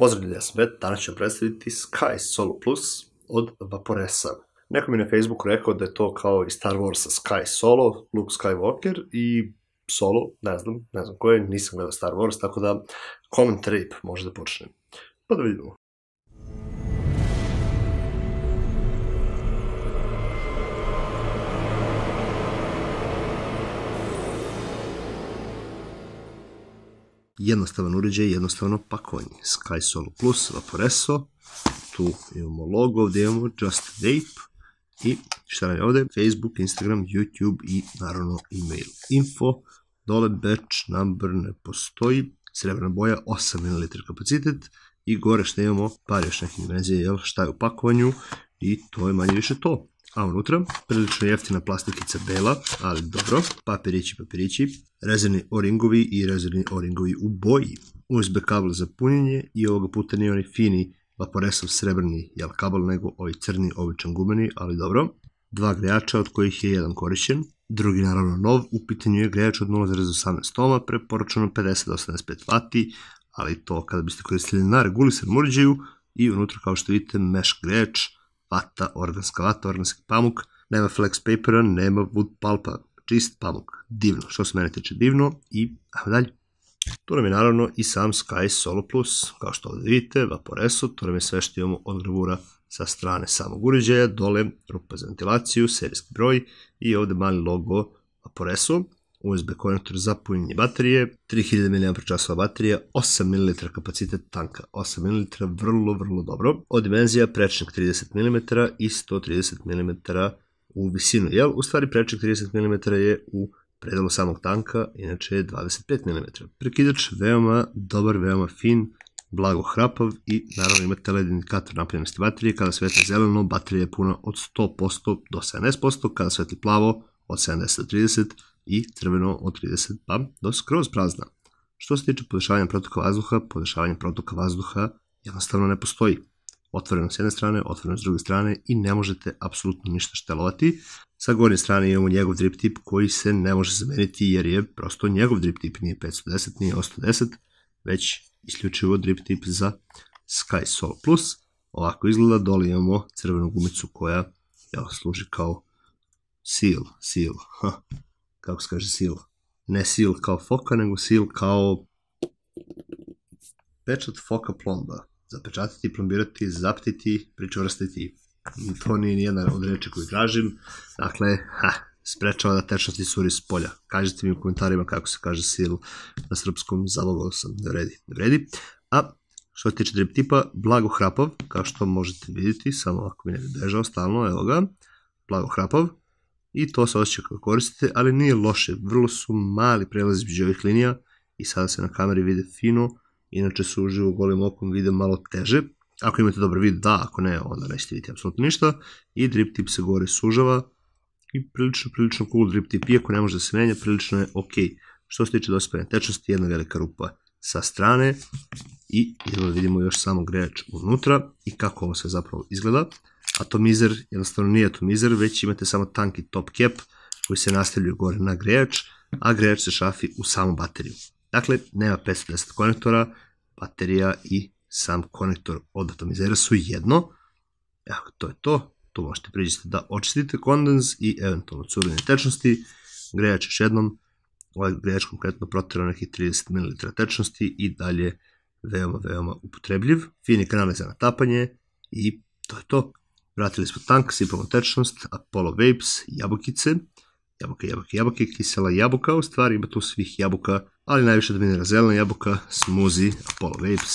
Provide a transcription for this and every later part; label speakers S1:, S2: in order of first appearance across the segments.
S1: Pozdravljeni, ja sam Bet, danas ću predstaviti Sky Solo Plus od Vaporesa. Neko mi na Facebooku rekao da je to kao i Star Warsa Sky Solo, Luke Skywalker i Solo, ne znam, ne znam koje, nisam gledao Star Wars, tako da common trip može da počnem. Pa da vidimo. jednostavan uređaj, jednostavno pakovanje. Sky Solo Plus, Vaporeso, tu imamo logo, ovdje imamo Just Vape i šta nam je ovdje? Facebook, Instagram, YouTube i naravno email. Info, dole batch number ne postoji, srebrna boja, 8 ml kapacitet i gore što imamo par još nekih dimenzija, jel, šta je u pakovanju i to je manje više to a unutra prilično jeftina plastikica bela, ali dobro, papirići, papirići, rezervni oringovi i rezervni oringovi u boji, USB kabel za punjenje i ovoga puta nije onaj fini Vaporesov srebrni jel kabel, nego ovaj crni, običan gumeni, ali dobro. Dva grejača od kojih je jedan korišćen, drugi naravno nov, u pitanju je grejač od 0,18 toma, preporučeno 50 85 vati, ali to kada biste koristili na regulisan murđaju i unutra kao što vidite mesh grejač, vata, organska vata, organski pamuk, nema flex papera, nema wood pulpa, čist pamuk. Divno, što se mene tiče divno i ajmo dalje. Tu nam je naravno i sam Sky Solo Plus, kao što ovdje vidite, Vaporeso, tu nam je sve što imamo od gravura sa strane samog uređaja, dole rupa za ventilaciju, serijski broj i ovdje mali logo Vaporeso. USB konektor za punjenje baterije, 3000 mAh baterija, 8 ml kapacitet tanka, 8 ml, vrlo, vrlo dobro. Od dimenzija prečnik 30 mm i 130 mm u visinu. Jel? U stvari prečnik 30 mm je u predelu samog tanka, inače je 25 mm. Prekidač veoma dobar, veoma fin, blago hrapav i naravno ima teleindikator napunjenosti baterije. Kada svetli zeleno, baterija je puna od 100% do 70%, kada svetli plavo od 70 do 30%, i crveno od 30 pa do skroz prazna. Što se tiče podešavanja protoka vazduha, podešavanje protoka vazduha jednostavno ne postoji. Otvoreno s jedne strane, otvoreno s druge strane i ne možete apsolutno ništa štelovati. Sa gornje strane imamo njegov drip tip koji se ne može zameniti jer je prosto njegov drip tip, nije 510, nije 810, već isključivo drip tip za Sky Solo Plus. Ovako izgleda, dole imamo crvenu gumicu koja jel, služi kao seal, seal, ha, kako se kaže, sil. Ne sil kao foka, nego sil kao pečat foka plomba. Zapečatiti, plombirati, zaptiti, pričvrstiti. To nije nijedna od reči koju tražim. Dakle, ha, sprečava da tečnosti suri s polja. Kažite mi u komentarima kako se kaže sil na srpskom, zalogao sam, ne da vredi, ne da vredi. A što se tiče drip tipa, blago hrapav, kao što možete vidjeti, samo ako mi ne bi bežao stalno, evo ga, blago hrapav, i to se osjeća kako koristite, ali nije loše, vrlo su mali prelazi među ovih linija i sada se na kameri vide fino, inače su uživo golim okom vide malo teže, ako imate dobar vid, da, ako ne, onda nećete vidjeti apsolutno ništa, i drip tip se gore sužava, i prilično, prilično cool drip tip, iako ne može da se menja, prilično je ok. Što se tiče dospevne tečnosti, jedna velika rupa sa strane, i idemo da vidimo još samo grejač unutra, i kako ovo sve zapravo izgleda atomizer jednostavno nije atomizer, već imate samo tanki top cap koji se nastavljaju gore na grejač, a grejač se šafi u samu bateriju. Dakle, nema 510 konektora, baterija i sam konektor od atomizera su jedno. Evo, to je to. Tu možete priđete da očistite kondens i eventualno curenje tečnosti. Grejač još jednom, ovaj grejač konkretno protirao nekih 30 ml tečnosti i dalje veoma, veoma upotrebljiv. Fini kanal za natapanje i to je to. Vratili smo tank, sipamo tečnost, Apollo Vapes, jabukice, jabuke, jabuke, jabuke, kisela jabuka, u stvari ima tu svih jabuka, ali najviše dominira zelena jabuka, smoothie, Apollo Vapes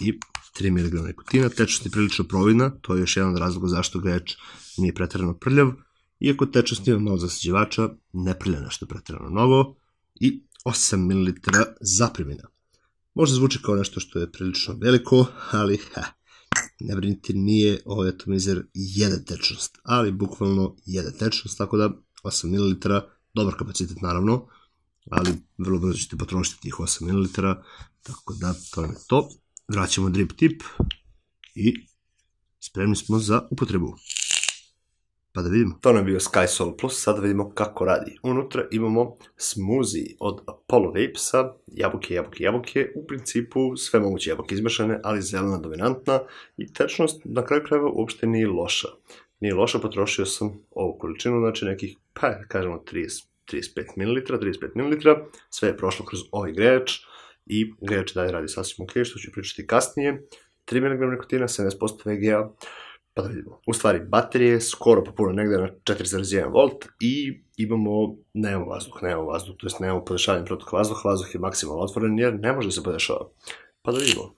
S1: i 3 mg nikotina. Tečnost je prilično providna, to je još jedan od razloga zašto greč nije pretarano prljav. Iako tečnost ima malo zasađivača, ne prlja nešto pretarano mnogo i 8 ml zaprimjena. Možda zvuči kao nešto što je prilično veliko, ali ha, ne brinite, nije ovaj atomizer jede tečnost, ali bukvalno jede tečnost, tako da 8 ml, dobar kapacitet naravno, ali vrlo brzo ćete potrošiti tih 8 ml, tako da to je to. Vraćamo drip tip i spremni smo za upotrebu. Pa da vidimo. To nam je bio Sky Soul Plus, sada da vidimo kako radi. Unutra imamo smoothie od Apollo Vapesa, jabuke, jabuke, jabuke, u principu sve moguće jabuke izmešane, ali zelena dominantna i tečnost na kraju krajeva uopšte nije loša. Nije loša, potrošio sam ovu količinu, znači nekih, pa kažemo 30, 35 ml, 35 ml, sve je prošlo kroz ovaj grejač i grejač dalje radi sasvim ok, što ću pričati kasnije. 3 mg nikotina, 70% VGA, Pa da vidimo. U stvari, baterije je skoro popuno negde na 4,1 V i imamo, nemamo vazduh, nemamo vazduh, to jest nemamo podešavanje protok vazduh, vazduh je maksimalno otvoren jer ne može da se podešava. Pa da vidimo.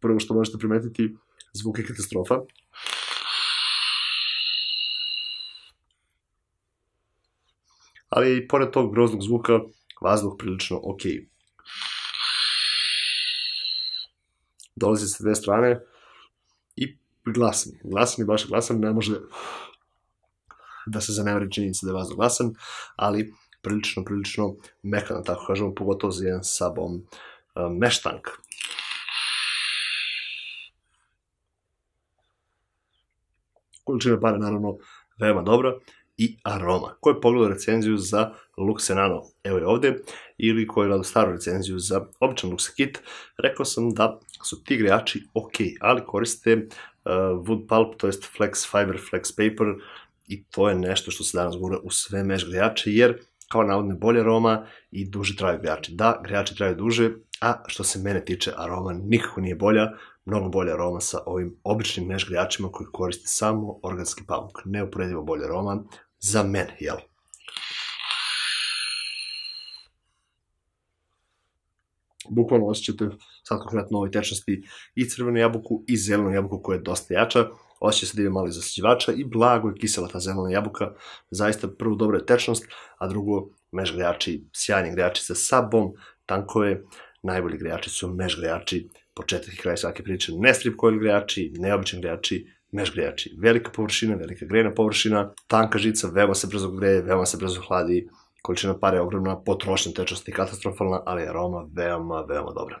S1: Prvo što možete primetiti, zvuk je katastrofa. Ali i pored tog groznog zvuka, vazduh prilično okej. Okay. dolazi sa dve strane i glasni. Glasni, baš glasan, ne može da se zanemari činjenica da je vazno glasan, ali prilično, prilično mekano, da tako kažemo, pogotovo za jedan sabom e, meštank. Količina pare, naravno, veoma dobra i aroma. Ko je pogledao recenziju za Luxenano, evo je ovde, ili ko je gledao staru recenziju za običan Luxe Kit, rekao sam da su ti grejači ok, ali koriste uh, wood pulp, to jest flex fiber, flex paper, i to je nešto što se danas gura u sve mesh grejače, jer kao navodne bolje aroma i duže traju grejači. Da, grejači traju duže, a što se mene tiče aroma nikako nije bolja, mnogo bolja aroma sa ovim običnim mesh grejačima koji koriste samo organski pamuk. Neuporedivo bolja aroma, za mene, jel? Bukvalno osjećate sad konkretno ovoj tečnosti i crvenu jabuku i zelenu jabuku koja je dosta jača. Osjeća se da ima mali zasiđivača i blago je kisela ta zelena jabuka. Zaista prvo dobra je tečnost, a drugo mež grejači, sjajni grejači sa sabom, tanko je. Najbolji grejači su mež grejači, početak i kraj svake priče, ne strip coil grejači, neobičan grejači, meš grejači. Velika površina, velika grejna površina, tanka žica, veoma se brzo greje, veoma se brzo hladi, količina pare je ogromna, potrošnja je katastrofalna, ali aroma veoma, veoma dobra.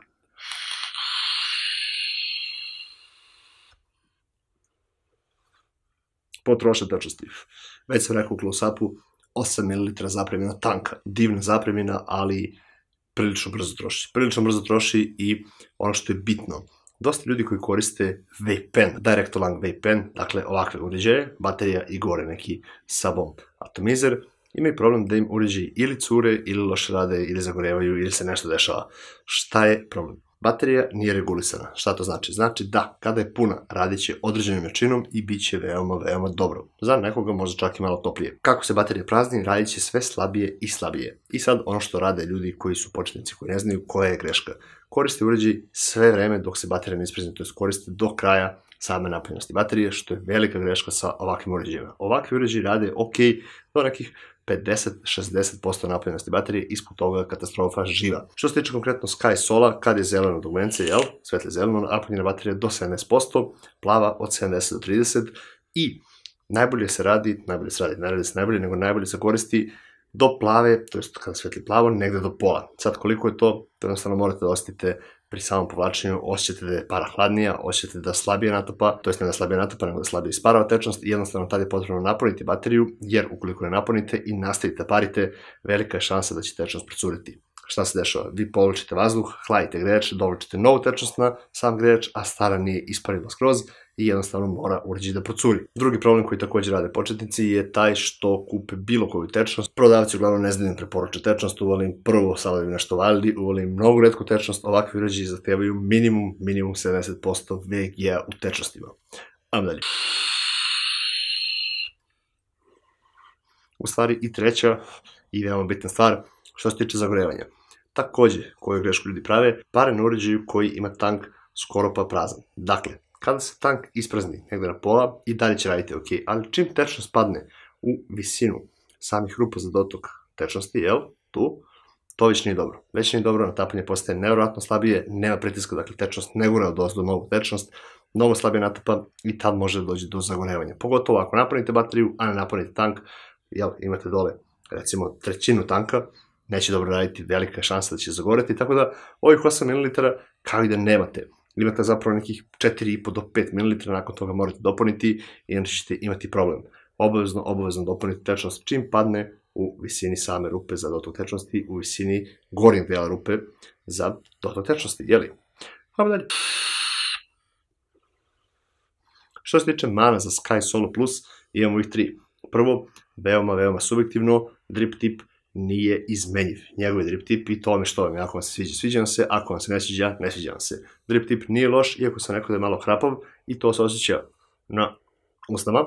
S1: Potrošnja tečnosti. Već sam rekao u close-upu, 8 ml zapremina tanka. Divna zapremina, ali prilično brzo troši. Prilično brzo troši i ono što je bitno, dosta ljudi koji koriste VPN, direct to lang VPN, dakle ovakve uređaje, baterija i gore neki sabom atomizer, imaju problem da im uređaji ili cure, ili loše rade, ili zagorevaju, ili se nešto dešava. Šta je problem? Baterija nije regulisana. Šta to znači? Znači da, kada je puna, radit će određenim jačinom i bit će veoma, veoma dobro. Za nekoga možda čak i malo toplije. Kako se baterija prazni, radit će sve slabije i slabije. I sad ono što rade ljudi koji su početnici, koji ne znaju koja je greška. Koriste uređaj sve vreme dok se baterija ne isprezni, to je koriste do kraja same napunjenosti baterije, što je velika greška sa ovakvim uređajima. Ovakvi uređaji rade ok do nekih 50-60% napravljenosti baterije, ispod toga katastrofa živa. Što se tiče konkretno Sky Solar, kad je zeleno dugmence, jel, svetle zeleno, napunjena baterija do 70%, plava od 70 do 30 i najbolje se radi, najbolje se radi, najbolje se najbolje, nego najbolje se koristi do plave, to jest kada svetli plavo, negde do pola. Sad koliko je to, to jednostavno morate da ostavite pri samom povlačenju osjećate da je para hladnija, osjećate da slabije natopa, to jest ne da slabije natopa, nego da slabije isparava tečnost i jednostavno tada je potrebno napuniti bateriju, jer ukoliko ne napunite i nastavite da parite, velika je šansa da će tečnost procuriti šta se dešava? Vi povlačite vazduh, hladite grejač, dovlačite novu tečnost na sam grejač, a stara nije isparila skroz i jednostavno mora uređaj da procuri. Drugi problem koji takođe rade početnici je taj što kupe bilo koju tečnost. Prodavci uglavnom ne znaju im da preporuče tečnost, uvalim prvo sada da nešto valili, uvalim mnogo redku tečnost, ovakvi uređaji zahtevaju minimum, minimum 70% vg u tečnostima. Ajmo dalje. U stvari i treća i veoma bitna stvar, što se tiče zagrevanja. Takođe, koju grešku ljudi prave, pare na uređaju koji ima tank skoro pa prazan. Dakle, kada se tank isprazni negde na pola i dalje će raditi ok, ali čim tečnost padne u visinu samih rupa za dotok tečnosti, jel, tu, to već nije dobro. Već nije dobro, natapanje postaje nevjerojatno slabije, nema pritiska, dakle tečnost ne gura od ozdu novu tečnost, mnogo slabije natapa i tad može da dođe do zagonevanja. Pogotovo ako napunite bateriju, a ne napunite tank, jel, imate dole recimo trećinu tanka, neće dobro raditi, velika šansa da će zagoreti, tako da ovih 8 ml kao i da nemate. Imate zapravo nekih 4,5 do 5 ml, nakon toga morate dopuniti, inače ćete imati problem. Obavezno, obavezno dopuniti tečnost čim padne u visini same rupe za dotok tečnosti, u visini gornjeg dela rupe za dotok tečnosti, jeli? Hvala dalje. Što se tiče mana za Sky Solo Plus, imamo ih tri. Prvo, veoma, veoma subjektivno, drip tip, nije izmenjiv. Njegovi drip tip i to što vam je. Ako vam se sviđa, sviđa vam se. Ako vam se ne sviđa, ne sviđa vam se. Drip tip nije loš, iako sam rekao da je malo hrapav i to se osjeća na usnama.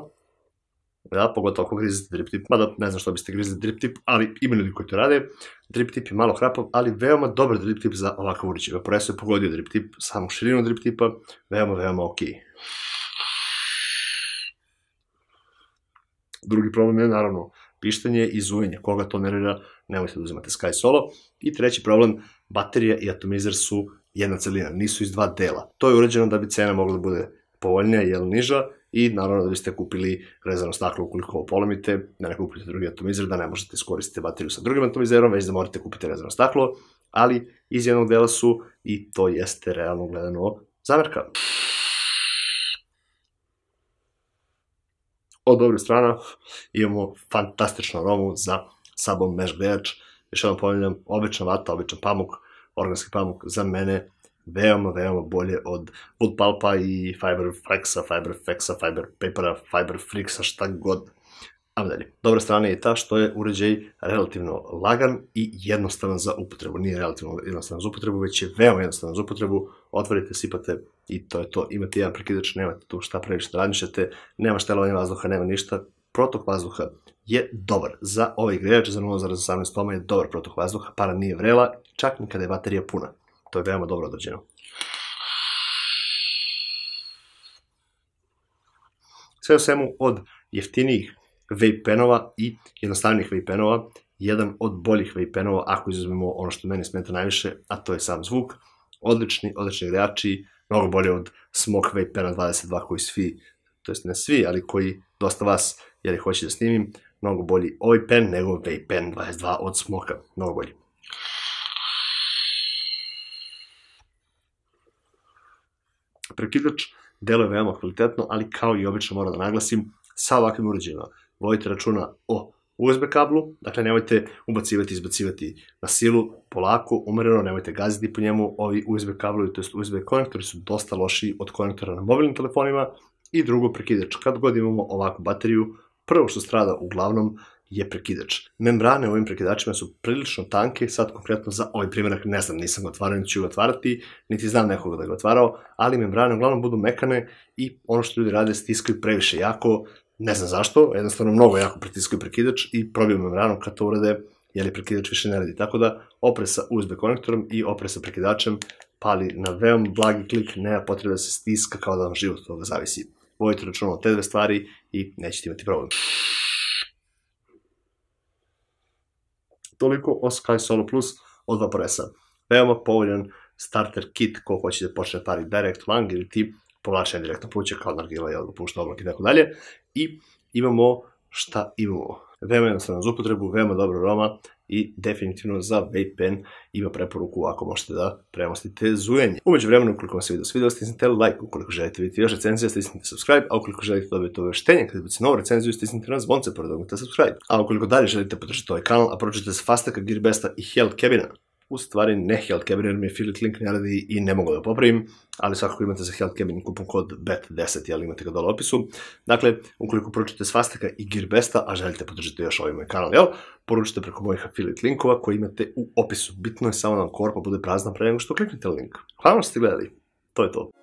S1: Da, pogotovo ako grizite drip tip, mada ne znam što biste grizli drip tip, ali ima ljudi koji to rade. Drip tip je malo hrapav, ali veoma dobar drip tip za ovakav uričaj. Vaporesu je pogodio drip tip, samo širinu drip tipa, veoma, veoma okej. Okay. Drugi problem je, naravno, pištanje i zujanje. Koga to nervira, nemojte da uzimate Sky Solo. I treći problem, baterija i atomizer su jedna celina, nisu iz dva dela. To je urađeno da bi cena mogla da bude povoljnija, jel niža, i naravno da biste kupili rezano staklo ukoliko ovo polomite, da ne kupite drugi atomizer, da ne možete iskoristiti bateriju sa drugim atomizerom, već da morate kupiti rezano staklo, ali iz jednog dela su i to jeste realno gledano zamerka. Od dobrih strana imamo fantastičnu romu za sabon mesh grejač. Još jednom ponavljam, obična vata, običan pamuk, organski pamuk za mene veoma, veoma bolje od Wood Pulpa i Fiber Flexa, Fiber Fexa, Fiber Papera, Fiber freaksa, šta god dalje. Dobra strana je ta što je uređaj relativno lagan i jednostavan za upotrebu. Nije relativno jednostavan za upotrebu, već je veoma jednostavan za upotrebu. Otvorite, sipate i to je to. Imate jedan prekidač, nemate tu šta previše da radnišete, nema štelovanja vazduha, nema ništa. Protok vazduha je dobar. Za ovaj grejač za 0,18 toma je dobar protok vazduha, para nije vrela, čak ni kada je baterija puna. To je veoma dobro određeno. Sve u svemu od jeftinijih vape-penova i jednostavnih vape-penova, jedan od boljih vape-penova, ako izuzmemo ono što meni smeta najviše, a to je sam zvuk. Odlični, odlični grejači, mnogo bolje od vape-pena 22 koji svi, to jest ne svi, ali koji dosta vas, jer ih hoće da snimim, mnogo bolji ovaj pen nego vape-pen 22 od Smoka, mnogo bolji. Prekidač deluje veoma kvalitetno, ali kao i obično moram da naglasim, sa ovakvim uređajima vodite računa o USB kablu, dakle nemojte ubacivati, izbacivati na silu, polako, umereno, nemojte gaziti po njemu, ovi USB kablovi, to jest USB konektori su dosta loši od konektora na mobilnim telefonima i drugo prekidač. Kad god imamo ovakvu bateriju, prvo što strada uglavnom je prekidač. Membrane u ovim prekidačima su prilično tanke, sad konkretno za ovaj primjerak ne znam, nisam ga otvarao, niti ću ga otvarati, niti znam nekoga da ga otvarao, ali membrane uglavnom budu mekane i ono što ljudi rade stiskaju previše jako, Ne znam zašto, jednostavno mnogo jako pritiskuje prekidač i probio membranu kad to urade, jeli prekidač više ne radi. Tako da opresa USB konektorom i opresa prekidačem pali na veoma blagi klik, nema potrebe da se stiska kao da vam život od toga zavisi. Vojite računom o te dve stvari i nećete imati problem. Toliko o Sky Solo Plus od Vaporesa. Veoma povoljan starter kit ko hoće da počne da pari direct lang ili ti povlačenje direktno pluća kao nargila i odpušta da oblak i tako dalje i imamo šta imamo. Veoma nastavno za upotrebu, veoma dobra roma i definitivno za vape pen ima preporuku ako možete da premostite zujanje. Umeđu vremenu, ukoliko vam se video svidio, stisnite like, ukoliko želite vidjeti još recenzija, stisnite subscribe, a ukoliko želite da dobiti uveštenje kada budete novu recenziju, stisnite na zvonce pored da subscribe. A ukoliko dalje želite podržati ovaj kanal, a pročite se Fastaka, Gearbesta i Held Cabina, u stvari ne Cabin, jer mi Affiliate link ne radi i ne mogu da popravim, ali svakako imate za Cabin kupon kod BET10, jel imate ga dole u opisu. Dakle, ukoliko poručite Svastaka i Gearbesta, a želite podržiti još ovaj moj kanal, jel, poručite preko mojih Affiliate linkova koje imate u opisu. Bitno je samo da vam korpa bude prazna pre nego što kliknete link. Hvala što ste gledali. To je to.